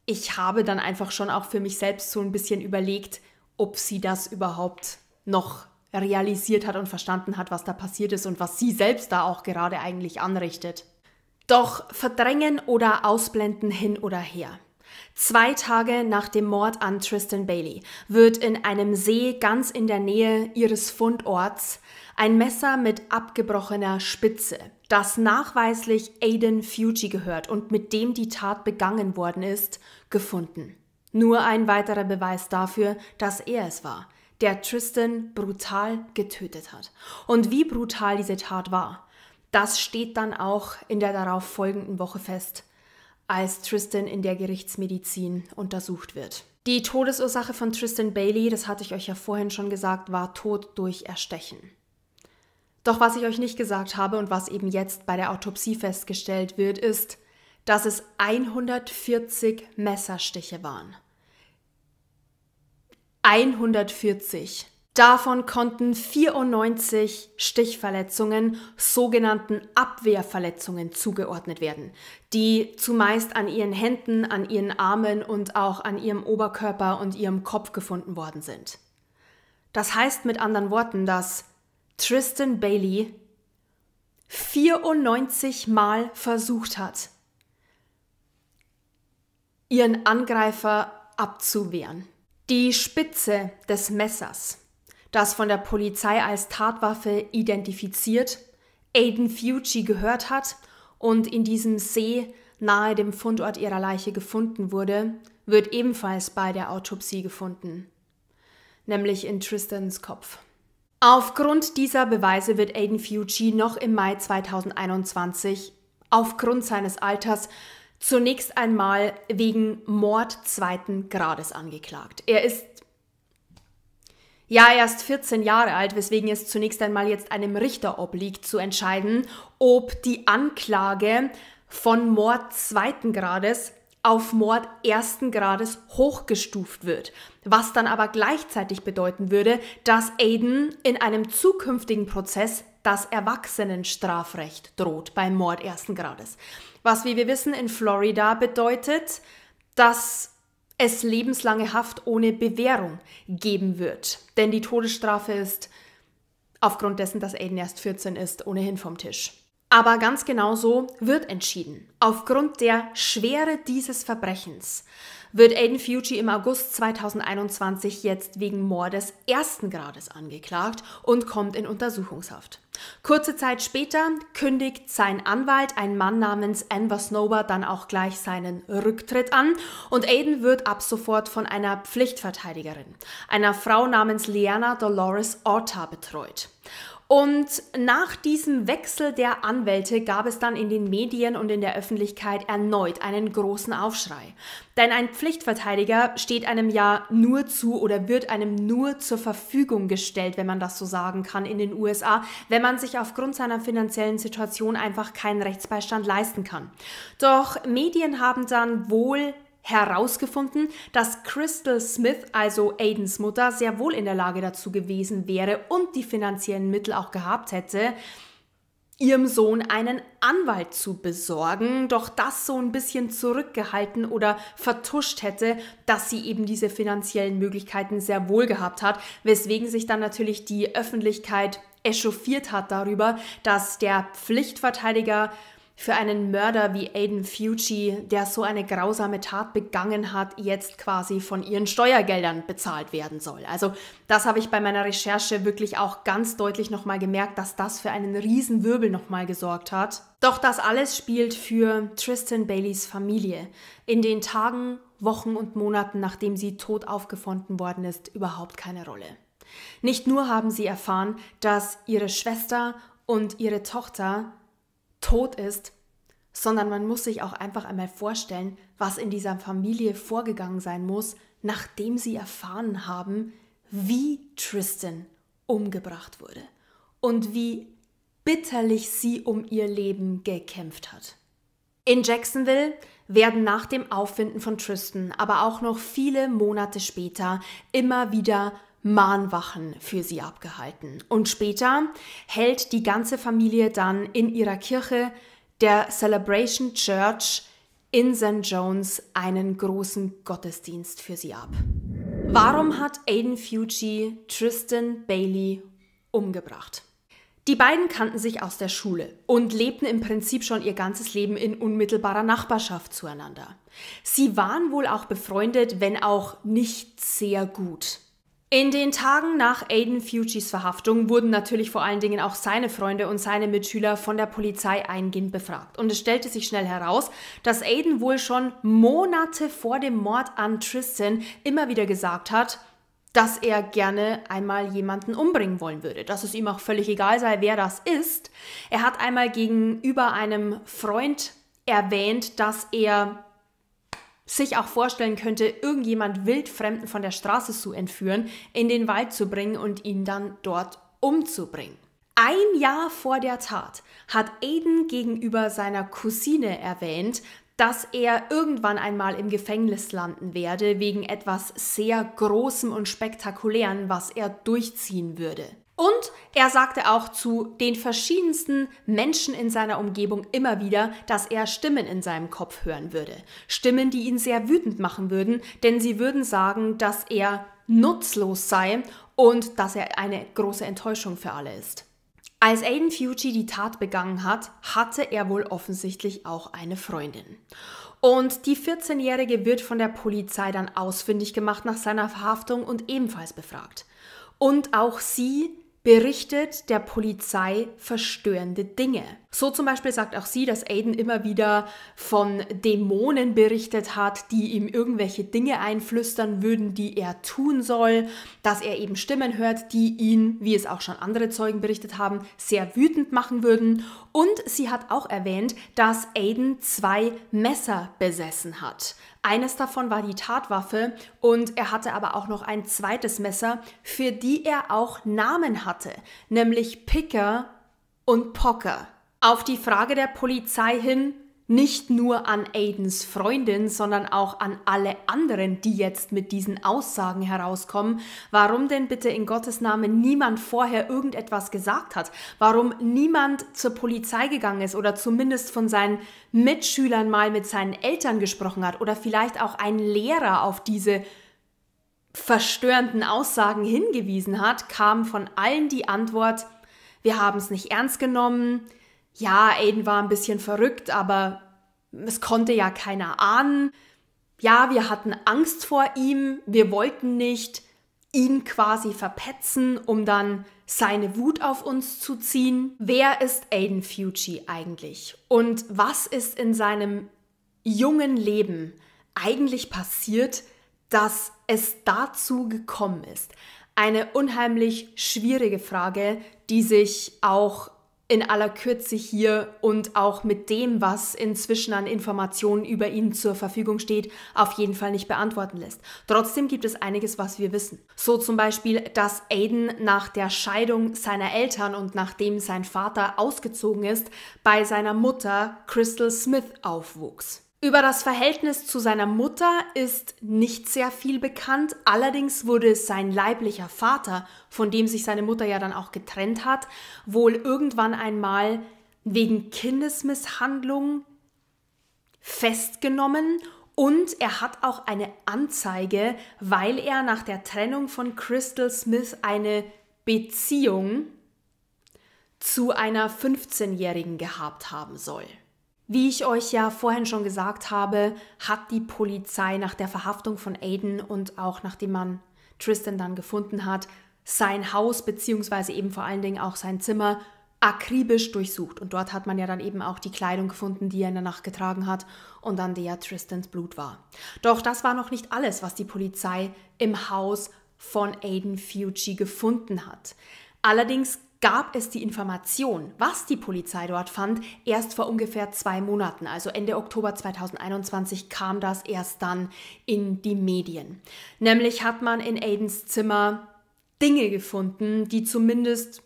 ich habe dann einfach schon auch für mich selbst so ein bisschen überlegt, ob sie das überhaupt noch realisiert hat und verstanden hat, was da passiert ist und was sie selbst da auch gerade eigentlich anrichtet. Doch verdrängen oder ausblenden hin oder her. Zwei Tage nach dem Mord an Tristan Bailey wird in einem See ganz in der Nähe ihres Fundorts ein Messer mit abgebrochener Spitze das nachweislich Aiden Fuji gehört und mit dem die Tat begangen worden ist, gefunden. Nur ein weiterer Beweis dafür, dass er es war, der Tristan brutal getötet hat. Und wie brutal diese Tat war, das steht dann auch in der darauf folgenden Woche fest, als Tristan in der Gerichtsmedizin untersucht wird. Die Todesursache von Tristan Bailey, das hatte ich euch ja vorhin schon gesagt, war Tod durch Erstechen. Doch was ich euch nicht gesagt habe und was eben jetzt bei der Autopsie festgestellt wird, ist, dass es 140 Messerstiche waren. 140. Davon konnten 94 Stichverletzungen sogenannten Abwehrverletzungen zugeordnet werden, die zumeist an ihren Händen, an ihren Armen und auch an ihrem Oberkörper und ihrem Kopf gefunden worden sind. Das heißt mit anderen Worten, dass Tristan Bailey 94 Mal versucht hat, ihren Angreifer abzuwehren. Die Spitze des Messers, das von der Polizei als Tatwaffe identifiziert, Aiden Fuji gehört hat und in diesem See nahe dem Fundort ihrer Leiche gefunden wurde, wird ebenfalls bei der Autopsie gefunden, nämlich in Tristans Kopf. Aufgrund dieser Beweise wird Aiden Fuji noch im Mai 2021 aufgrund seines Alters zunächst einmal wegen Mord zweiten Grades angeklagt. Er ist ja erst 14 Jahre alt, weswegen es zunächst einmal jetzt einem Richter obliegt zu entscheiden, ob die Anklage von Mord zweiten Grades auf Mord ersten Grades hochgestuft wird. Was dann aber gleichzeitig bedeuten würde, dass Aiden in einem zukünftigen Prozess das Erwachsenenstrafrecht droht beim Mord ersten Grades. Was, wie wir wissen, in Florida bedeutet, dass es lebenslange Haft ohne Bewährung geben wird. Denn die Todesstrafe ist aufgrund dessen, dass Aiden erst 14 ist, ohnehin vom Tisch. Aber ganz genau so wird entschieden. Aufgrund der Schwere dieses Verbrechens wird Aiden Fuji im August 2021 jetzt wegen Mordes ersten Grades angeklagt und kommt in Untersuchungshaft. Kurze Zeit später kündigt sein Anwalt, ein Mann namens Enver Snober, dann auch gleich seinen Rücktritt an und Aiden wird ab sofort von einer Pflichtverteidigerin, einer Frau namens Liana Dolores Orta, betreut. Und nach diesem Wechsel der Anwälte gab es dann in den Medien und in der Öffentlichkeit erneut einen großen Aufschrei. Denn ein Pflichtverteidiger steht einem ja nur zu oder wird einem nur zur Verfügung gestellt, wenn man das so sagen kann, in den USA, wenn man sich aufgrund seiner finanziellen Situation einfach keinen Rechtsbeistand leisten kann. Doch Medien haben dann wohl herausgefunden, dass Crystal Smith, also Aidens Mutter, sehr wohl in der Lage dazu gewesen wäre und die finanziellen Mittel auch gehabt hätte, ihrem Sohn einen Anwalt zu besorgen, doch das so ein bisschen zurückgehalten oder vertuscht hätte, dass sie eben diese finanziellen Möglichkeiten sehr wohl gehabt hat, weswegen sich dann natürlich die Öffentlichkeit echauffiert hat darüber, dass der Pflichtverteidiger für einen Mörder wie Aiden Fuji, der so eine grausame Tat begangen hat, jetzt quasi von ihren Steuergeldern bezahlt werden soll. Also das habe ich bei meiner Recherche wirklich auch ganz deutlich nochmal gemerkt, dass das für einen Riesenwirbel nochmal gesorgt hat. Doch das alles spielt für Tristan Baileys Familie in den Tagen, Wochen und Monaten, nachdem sie tot aufgefunden worden ist, überhaupt keine Rolle. Nicht nur haben sie erfahren, dass ihre Schwester und ihre Tochter tot ist, sondern man muss sich auch einfach einmal vorstellen, was in dieser Familie vorgegangen sein muss, nachdem sie erfahren haben, wie Tristan umgebracht wurde und wie bitterlich sie um ihr Leben gekämpft hat. In Jacksonville werden nach dem Auffinden von Tristan, aber auch noch viele Monate später immer wieder Mahnwachen für sie abgehalten. Und später hält die ganze Familie dann in ihrer Kirche, der Celebration Church in St. Jones, einen großen Gottesdienst für sie ab. Warum hat Aiden Fuji Tristan Bailey umgebracht? Die beiden kannten sich aus der Schule und lebten im Prinzip schon ihr ganzes Leben in unmittelbarer Nachbarschaft zueinander. Sie waren wohl auch befreundet, wenn auch nicht sehr gut. In den Tagen nach Aiden Fugees Verhaftung wurden natürlich vor allen Dingen auch seine Freunde und seine Mitschüler von der Polizei eingehend befragt. Und es stellte sich schnell heraus, dass Aiden wohl schon Monate vor dem Mord an Tristan immer wieder gesagt hat, dass er gerne einmal jemanden umbringen wollen würde, dass es ihm auch völlig egal sei, wer das ist. Er hat einmal gegenüber einem Freund erwähnt, dass er sich auch vorstellen könnte, irgendjemand Wildfremden von der Straße zu entführen, in den Wald zu bringen und ihn dann dort umzubringen. Ein Jahr vor der Tat hat Aiden gegenüber seiner Cousine erwähnt, dass er irgendwann einmal im Gefängnis landen werde wegen etwas sehr Großem und Spektakulären, was er durchziehen würde. Und er sagte auch zu den verschiedensten Menschen in seiner Umgebung immer wieder, dass er Stimmen in seinem Kopf hören würde. Stimmen, die ihn sehr wütend machen würden, denn sie würden sagen, dass er nutzlos sei und dass er eine große Enttäuschung für alle ist. Als Aiden Fuji die Tat begangen hat, hatte er wohl offensichtlich auch eine Freundin. Und die 14-Jährige wird von der Polizei dann ausfindig gemacht nach seiner Verhaftung und ebenfalls befragt. Und auch sie berichtet der Polizei verstörende Dinge. So zum Beispiel sagt auch sie, dass Aiden immer wieder von Dämonen berichtet hat, die ihm irgendwelche Dinge einflüstern würden, die er tun soll, dass er eben Stimmen hört, die ihn, wie es auch schon andere Zeugen berichtet haben, sehr wütend machen würden. Und sie hat auch erwähnt, dass Aiden zwei Messer besessen hat. Eines davon war die Tatwaffe und er hatte aber auch noch ein zweites Messer, für die er auch Namen hatte, nämlich Picker und Pocker auf die Frage der Polizei hin nicht nur an Aidens Freundin, sondern auch an alle anderen, die jetzt mit diesen Aussagen herauskommen, warum denn bitte in Gottes Namen niemand vorher irgendetwas gesagt hat, warum niemand zur Polizei gegangen ist oder zumindest von seinen Mitschülern mal mit seinen Eltern gesprochen hat oder vielleicht auch ein Lehrer auf diese verstörenden Aussagen hingewiesen hat, kam von allen die Antwort, wir haben es nicht ernst genommen, ja, Aiden war ein bisschen verrückt, aber es konnte ja keiner ahnen. Ja, wir hatten Angst vor ihm, wir wollten nicht ihn quasi verpetzen, um dann seine Wut auf uns zu ziehen. Wer ist Aiden Fuji eigentlich? Und was ist in seinem jungen Leben eigentlich passiert, dass es dazu gekommen ist? Eine unheimlich schwierige Frage, die sich auch in aller Kürze hier und auch mit dem, was inzwischen an Informationen über ihn zur Verfügung steht, auf jeden Fall nicht beantworten lässt. Trotzdem gibt es einiges, was wir wissen. So zum Beispiel, dass Aiden nach der Scheidung seiner Eltern und nachdem sein Vater ausgezogen ist, bei seiner Mutter Crystal Smith aufwuchs. Über das Verhältnis zu seiner Mutter ist nicht sehr viel bekannt, allerdings wurde sein leiblicher Vater, von dem sich seine Mutter ja dann auch getrennt hat, wohl irgendwann einmal wegen Kindesmisshandlung festgenommen und er hat auch eine Anzeige, weil er nach der Trennung von Crystal Smith eine Beziehung zu einer 15-Jährigen gehabt haben soll. Wie ich euch ja vorhin schon gesagt habe, hat die Polizei nach der Verhaftung von Aiden und auch nachdem man Tristan dann gefunden hat, sein Haus bzw. eben vor allen Dingen auch sein Zimmer akribisch durchsucht. Und dort hat man ja dann eben auch die Kleidung gefunden, die er in der Nacht getragen hat und an der Tristans Blut war. Doch das war noch nicht alles, was die Polizei im Haus von Aiden Fuji gefunden hat. Allerdings gab es die Information, was die Polizei dort fand, erst vor ungefähr zwei Monaten. Also Ende Oktober 2021 kam das erst dann in die Medien. Nämlich hat man in Aidens Zimmer Dinge gefunden, die zumindest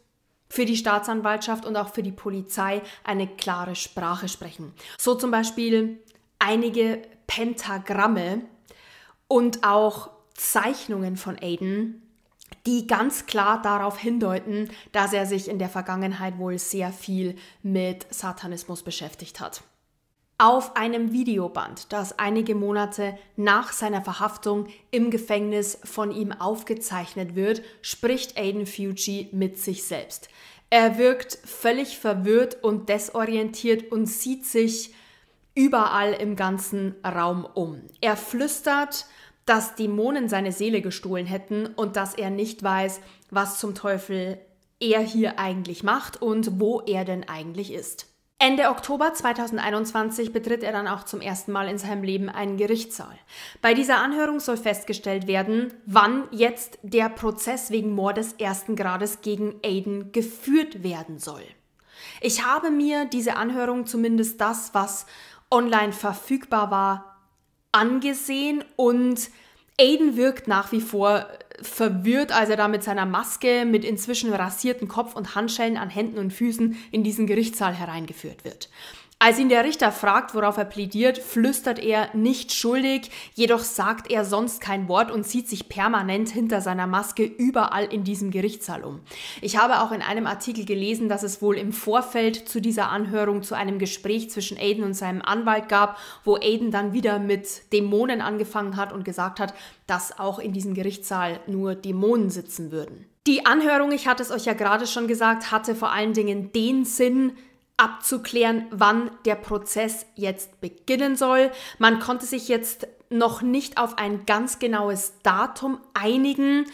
für die Staatsanwaltschaft und auch für die Polizei eine klare Sprache sprechen. So zum Beispiel einige Pentagramme und auch Zeichnungen von Aiden, die ganz klar darauf hindeuten, dass er sich in der Vergangenheit wohl sehr viel mit Satanismus beschäftigt hat. Auf einem Videoband, das einige Monate nach seiner Verhaftung im Gefängnis von ihm aufgezeichnet wird, spricht Aiden Fuji mit sich selbst. Er wirkt völlig verwirrt und desorientiert und sieht sich überall im ganzen Raum um. Er flüstert dass Dämonen seine Seele gestohlen hätten und dass er nicht weiß, was zum Teufel er hier eigentlich macht und wo er denn eigentlich ist. Ende Oktober 2021 betritt er dann auch zum ersten Mal in seinem Leben einen Gerichtssaal. Bei dieser Anhörung soll festgestellt werden, wann jetzt der Prozess wegen Mordes ersten Grades gegen Aiden geführt werden soll. Ich habe mir diese Anhörung, zumindest das, was online verfügbar war, angesehen und Aiden wirkt nach wie vor verwirrt, als er da mit seiner Maske, mit inzwischen rasierten Kopf und Handschellen an Händen und Füßen in diesen Gerichtssaal hereingeführt wird. Als ihn der Richter fragt, worauf er plädiert, flüstert er nicht schuldig, jedoch sagt er sonst kein Wort und zieht sich permanent hinter seiner Maske überall in diesem Gerichtssaal um. Ich habe auch in einem Artikel gelesen, dass es wohl im Vorfeld zu dieser Anhörung zu einem Gespräch zwischen Aiden und seinem Anwalt gab, wo Aiden dann wieder mit Dämonen angefangen hat und gesagt hat, dass auch in diesem Gerichtssaal nur Dämonen sitzen würden. Die Anhörung, ich hatte es euch ja gerade schon gesagt, hatte vor allen Dingen den Sinn, abzuklären, wann der Prozess jetzt beginnen soll. Man konnte sich jetzt noch nicht auf ein ganz genaues Datum einigen.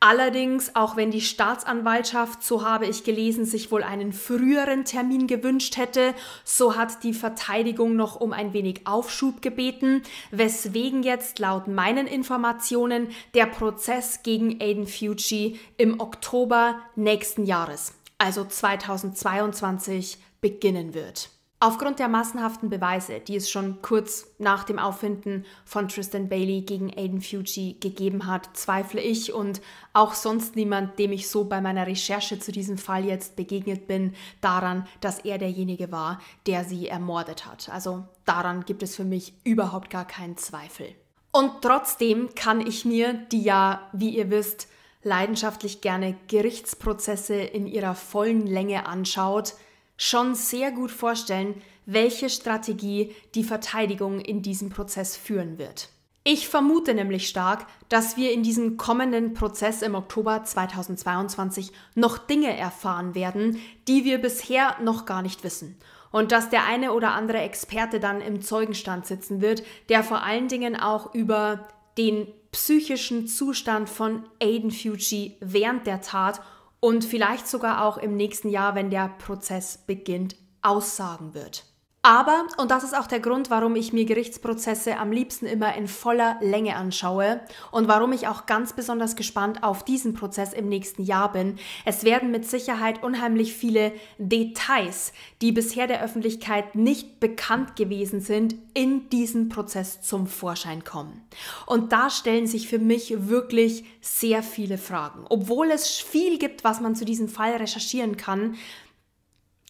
Allerdings, auch wenn die Staatsanwaltschaft, so habe ich gelesen, sich wohl einen früheren Termin gewünscht hätte, so hat die Verteidigung noch um ein wenig Aufschub gebeten, weswegen jetzt laut meinen Informationen der Prozess gegen Aiden Fuji im Oktober nächsten Jahres, also 2022, beginnen wird. Aufgrund der massenhaften Beweise, die es schon kurz nach dem Auffinden von Tristan Bailey gegen Aiden Fuji gegeben hat, zweifle ich und auch sonst niemand, dem ich so bei meiner Recherche zu diesem Fall jetzt begegnet bin, daran, dass er derjenige war, der sie ermordet hat. Also daran gibt es für mich überhaupt gar keinen Zweifel. Und trotzdem kann ich mir, die ja, wie ihr wisst, leidenschaftlich gerne Gerichtsprozesse in ihrer vollen Länge anschaut, schon sehr gut vorstellen, welche Strategie die Verteidigung in diesem Prozess führen wird. Ich vermute nämlich stark, dass wir in diesem kommenden Prozess im Oktober 2022 noch Dinge erfahren werden, die wir bisher noch gar nicht wissen. Und dass der eine oder andere Experte dann im Zeugenstand sitzen wird, der vor allen Dingen auch über den psychischen Zustand von Aiden Fuji während der Tat und vielleicht sogar auch im nächsten Jahr, wenn der Prozess beginnt, aussagen wird. Aber, und das ist auch der Grund, warum ich mir Gerichtsprozesse am liebsten immer in voller Länge anschaue und warum ich auch ganz besonders gespannt auf diesen Prozess im nächsten Jahr bin. Es werden mit Sicherheit unheimlich viele Details, die bisher der Öffentlichkeit nicht bekannt gewesen sind, in diesem Prozess zum Vorschein kommen. Und da stellen sich für mich wirklich sehr viele Fragen. Obwohl es viel gibt, was man zu diesem Fall recherchieren kann,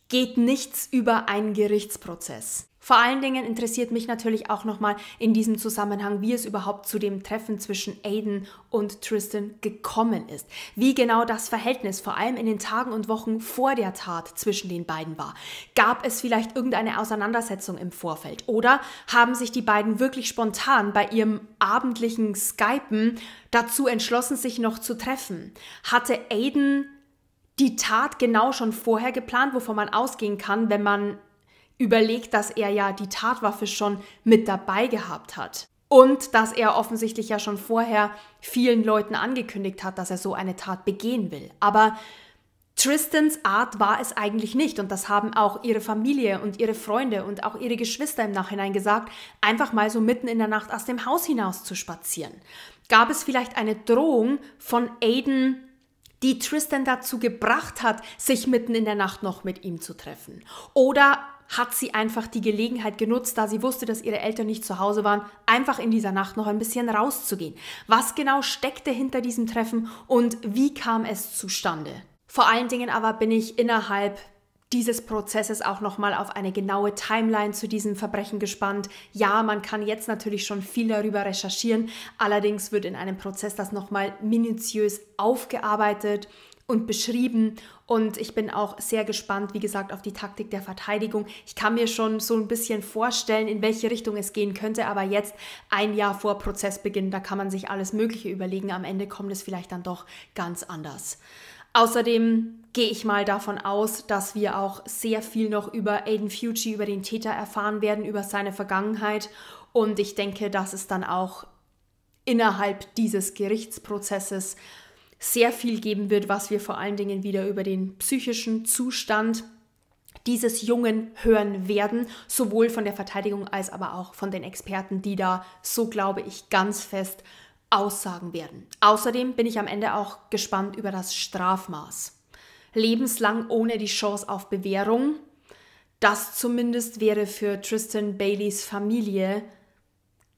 geht nichts über einen Gerichtsprozess. Vor allen Dingen interessiert mich natürlich auch nochmal in diesem Zusammenhang, wie es überhaupt zu dem Treffen zwischen Aiden und Tristan gekommen ist. Wie genau das Verhältnis vor allem in den Tagen und Wochen vor der Tat zwischen den beiden war. Gab es vielleicht irgendeine Auseinandersetzung im Vorfeld? Oder haben sich die beiden wirklich spontan bei ihrem abendlichen Skypen dazu entschlossen, sich noch zu treffen? Hatte Aiden die Tat genau schon vorher geplant, wovon man ausgehen kann, wenn man überlegt, dass er ja die Tatwaffe schon mit dabei gehabt hat. Und dass er offensichtlich ja schon vorher vielen Leuten angekündigt hat, dass er so eine Tat begehen will. Aber Tristans Art war es eigentlich nicht und das haben auch ihre Familie und ihre Freunde und auch ihre Geschwister im Nachhinein gesagt, einfach mal so mitten in der Nacht aus dem Haus hinaus zu spazieren. Gab es vielleicht eine Drohung von Aiden die Tristan dazu gebracht hat, sich mitten in der Nacht noch mit ihm zu treffen? Oder hat sie einfach die Gelegenheit genutzt, da sie wusste, dass ihre Eltern nicht zu Hause waren, einfach in dieser Nacht noch ein bisschen rauszugehen? Was genau steckte hinter diesem Treffen und wie kam es zustande? Vor allen Dingen aber bin ich innerhalb dieses Prozesses auch nochmal auf eine genaue Timeline zu diesem Verbrechen gespannt. Ja, man kann jetzt natürlich schon viel darüber recherchieren, allerdings wird in einem Prozess das nochmal minutiös aufgearbeitet und beschrieben. Und ich bin auch sehr gespannt, wie gesagt, auf die Taktik der Verteidigung. Ich kann mir schon so ein bisschen vorstellen, in welche Richtung es gehen könnte, aber jetzt ein Jahr vor Prozessbeginn, da kann man sich alles Mögliche überlegen. Am Ende kommt es vielleicht dann doch ganz anders. Außerdem gehe ich mal davon aus, dass wir auch sehr viel noch über Aiden Fuji, über den Täter erfahren werden, über seine Vergangenheit. Und ich denke, dass es dann auch innerhalb dieses Gerichtsprozesses sehr viel geben wird, was wir vor allen Dingen wieder über den psychischen Zustand dieses Jungen hören werden, sowohl von der Verteidigung als aber auch von den Experten, die da, so glaube ich, ganz fest aussagen werden. Außerdem bin ich am Ende auch gespannt über das Strafmaß lebenslang ohne die Chance auf Bewährung. Das zumindest wäre für Tristan Baileys Familie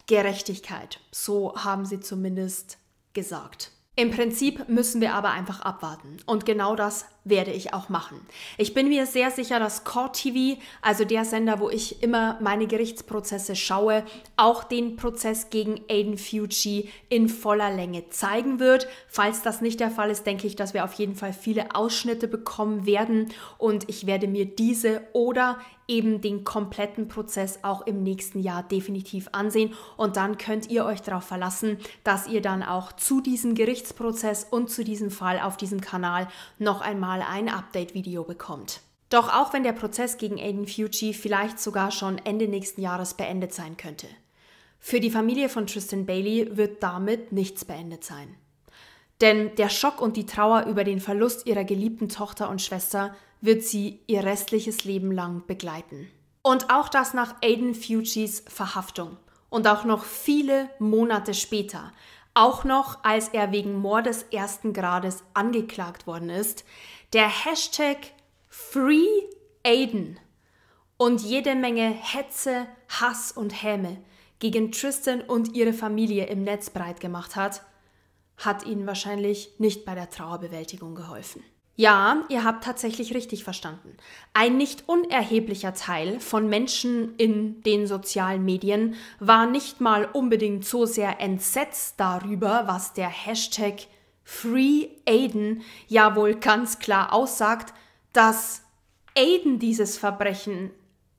Gerechtigkeit. So haben sie zumindest gesagt. Im Prinzip müssen wir aber einfach abwarten. Und genau das werde ich auch machen. Ich bin mir sehr sicher, dass Core TV, also der Sender, wo ich immer meine Gerichtsprozesse schaue, auch den Prozess gegen Aiden Fuji in voller Länge zeigen wird. Falls das nicht der Fall ist, denke ich, dass wir auf jeden Fall viele Ausschnitte bekommen werden und ich werde mir diese oder eben den kompletten Prozess auch im nächsten Jahr definitiv ansehen und dann könnt ihr euch darauf verlassen, dass ihr dann auch zu diesem Gerichtsprozess und zu diesem Fall auf diesem Kanal noch einmal ein Update-Video bekommt. Doch auch wenn der Prozess gegen Aiden Fuji vielleicht sogar schon Ende nächsten Jahres beendet sein könnte. Für die Familie von Tristan Bailey wird damit nichts beendet sein. Denn der Schock und die Trauer über den Verlust ihrer geliebten Tochter und Schwester wird sie ihr restliches Leben lang begleiten. Und auch das nach Aiden Fuchis Verhaftung. Und auch noch viele Monate später, auch noch als er wegen Mordes ersten Grades angeklagt worden ist, der Hashtag Free Aiden und jede Menge Hetze, Hass und Häme gegen Tristan und ihre Familie im Netz breit gemacht hat, hat ihnen wahrscheinlich nicht bei der Trauerbewältigung geholfen. Ja, ihr habt tatsächlich richtig verstanden. Ein nicht unerheblicher Teil von Menschen in den sozialen Medien war nicht mal unbedingt so sehr entsetzt darüber, was der Hashtag FreeAiden ja wohl ganz klar aussagt, dass Aiden dieses Verbrechen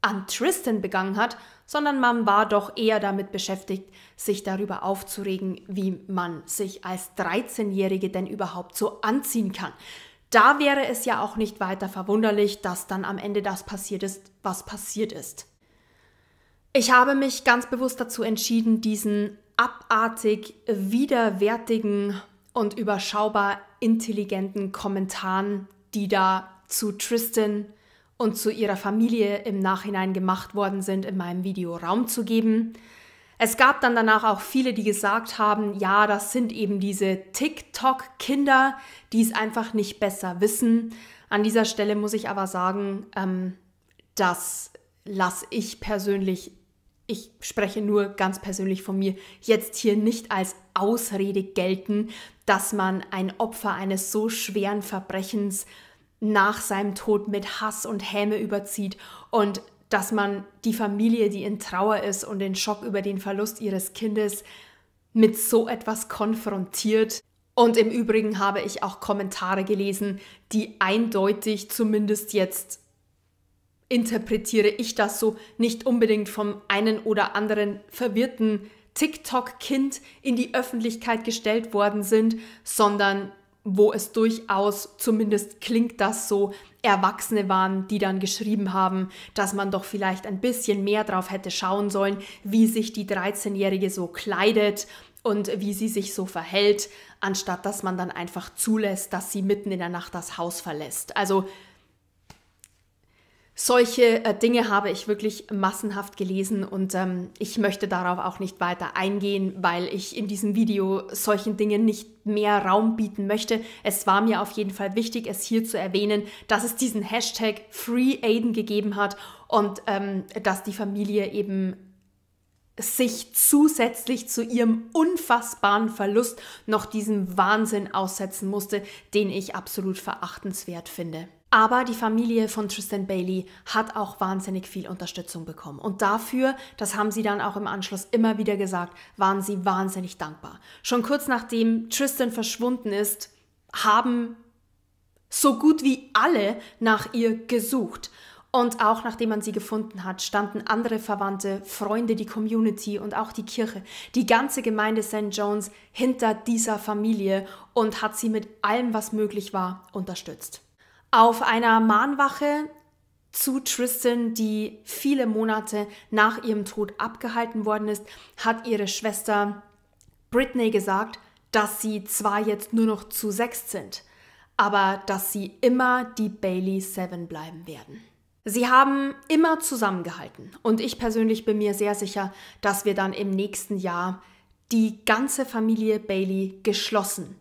an Tristan begangen hat, sondern man war doch eher damit beschäftigt, sich darüber aufzuregen, wie man sich als 13-Jährige denn überhaupt so anziehen kann. Da wäre es ja auch nicht weiter verwunderlich, dass dann am Ende das passiert ist, was passiert ist. Ich habe mich ganz bewusst dazu entschieden, diesen abartig widerwärtigen und überschaubar intelligenten Kommentaren, die da zu Tristan und zu ihrer Familie im Nachhinein gemacht worden sind, in meinem Video Raum zu geben. Es gab dann danach auch viele, die gesagt haben, ja, das sind eben diese TikTok-Kinder, die es einfach nicht besser wissen. An dieser Stelle muss ich aber sagen, ähm, das lasse ich persönlich, ich spreche nur ganz persönlich von mir, jetzt hier nicht als Ausrede gelten, dass man ein Opfer eines so schweren Verbrechens nach seinem Tod mit Hass und Häme überzieht und dass man die Familie, die in Trauer ist und den Schock über den Verlust ihres Kindes mit so etwas konfrontiert. Und im Übrigen habe ich auch Kommentare gelesen, die eindeutig, zumindest jetzt interpretiere ich das so, nicht unbedingt vom einen oder anderen verwirrten TikTok-Kind in die Öffentlichkeit gestellt worden sind, sondern wo es durchaus, zumindest klingt das so, Erwachsene waren, die dann geschrieben haben, dass man doch vielleicht ein bisschen mehr drauf hätte schauen sollen, wie sich die 13-Jährige so kleidet und wie sie sich so verhält, anstatt dass man dann einfach zulässt, dass sie mitten in der Nacht das Haus verlässt. Also solche äh, Dinge habe ich wirklich massenhaft gelesen und ähm, ich möchte darauf auch nicht weiter eingehen, weil ich in diesem Video solchen Dingen nicht mehr Raum bieten möchte. Es war mir auf jeden Fall wichtig, es hier zu erwähnen, dass es diesen Hashtag FreeAiden gegeben hat und ähm, dass die Familie eben sich zusätzlich zu ihrem unfassbaren Verlust noch diesen Wahnsinn aussetzen musste, den ich absolut verachtenswert finde. Aber die Familie von Tristan Bailey hat auch wahnsinnig viel Unterstützung bekommen. Und dafür, das haben sie dann auch im Anschluss immer wieder gesagt, waren sie wahnsinnig dankbar. Schon kurz nachdem Tristan verschwunden ist, haben so gut wie alle nach ihr gesucht. Und auch nachdem man sie gefunden hat, standen andere Verwandte, Freunde, die Community und auch die Kirche, die ganze Gemeinde St. Jones hinter dieser Familie und hat sie mit allem, was möglich war, unterstützt auf einer Mahnwache zu Tristan, die viele Monate nach ihrem Tod abgehalten worden ist, hat ihre Schwester Britney gesagt, dass sie zwar jetzt nur noch zu sechs sind, aber dass sie immer die Bailey Seven bleiben werden. Sie haben immer zusammengehalten und ich persönlich bin mir sehr sicher, dass wir dann im nächsten Jahr die ganze Familie Bailey geschlossen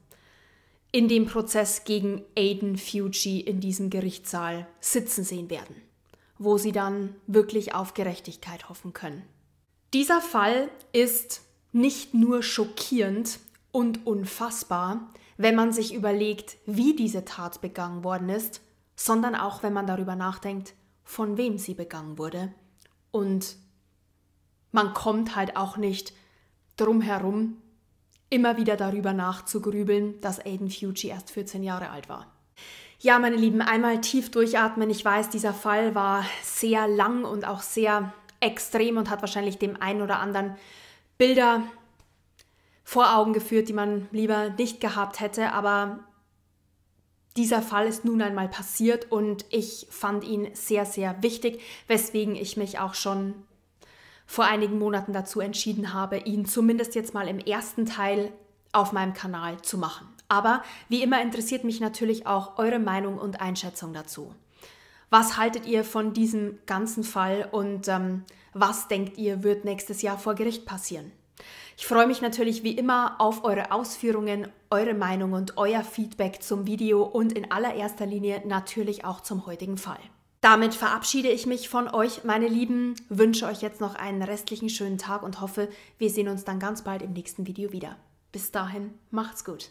in dem Prozess gegen Aiden Fuji in diesem Gerichtssaal sitzen sehen werden, wo sie dann wirklich auf Gerechtigkeit hoffen können. Dieser Fall ist nicht nur schockierend und unfassbar, wenn man sich überlegt, wie diese Tat begangen worden ist, sondern auch wenn man darüber nachdenkt, von wem sie begangen wurde. Und man kommt halt auch nicht drum herum, immer wieder darüber nachzugrübeln, dass Aiden Fuji erst 14 Jahre alt war. Ja, meine Lieben, einmal tief durchatmen. Ich weiß, dieser Fall war sehr lang und auch sehr extrem und hat wahrscheinlich dem einen oder anderen Bilder vor Augen geführt, die man lieber nicht gehabt hätte, aber dieser Fall ist nun einmal passiert und ich fand ihn sehr, sehr wichtig, weswegen ich mich auch schon vor einigen Monaten dazu entschieden habe, ihn zumindest jetzt mal im ersten Teil auf meinem Kanal zu machen. Aber wie immer interessiert mich natürlich auch eure Meinung und Einschätzung dazu. Was haltet ihr von diesem ganzen Fall und ähm, was denkt ihr, wird nächstes Jahr vor Gericht passieren? Ich freue mich natürlich wie immer auf eure Ausführungen, eure Meinung und euer Feedback zum Video und in allererster Linie natürlich auch zum heutigen Fall. Damit verabschiede ich mich von euch, meine Lieben, wünsche euch jetzt noch einen restlichen schönen Tag und hoffe, wir sehen uns dann ganz bald im nächsten Video wieder. Bis dahin, macht's gut.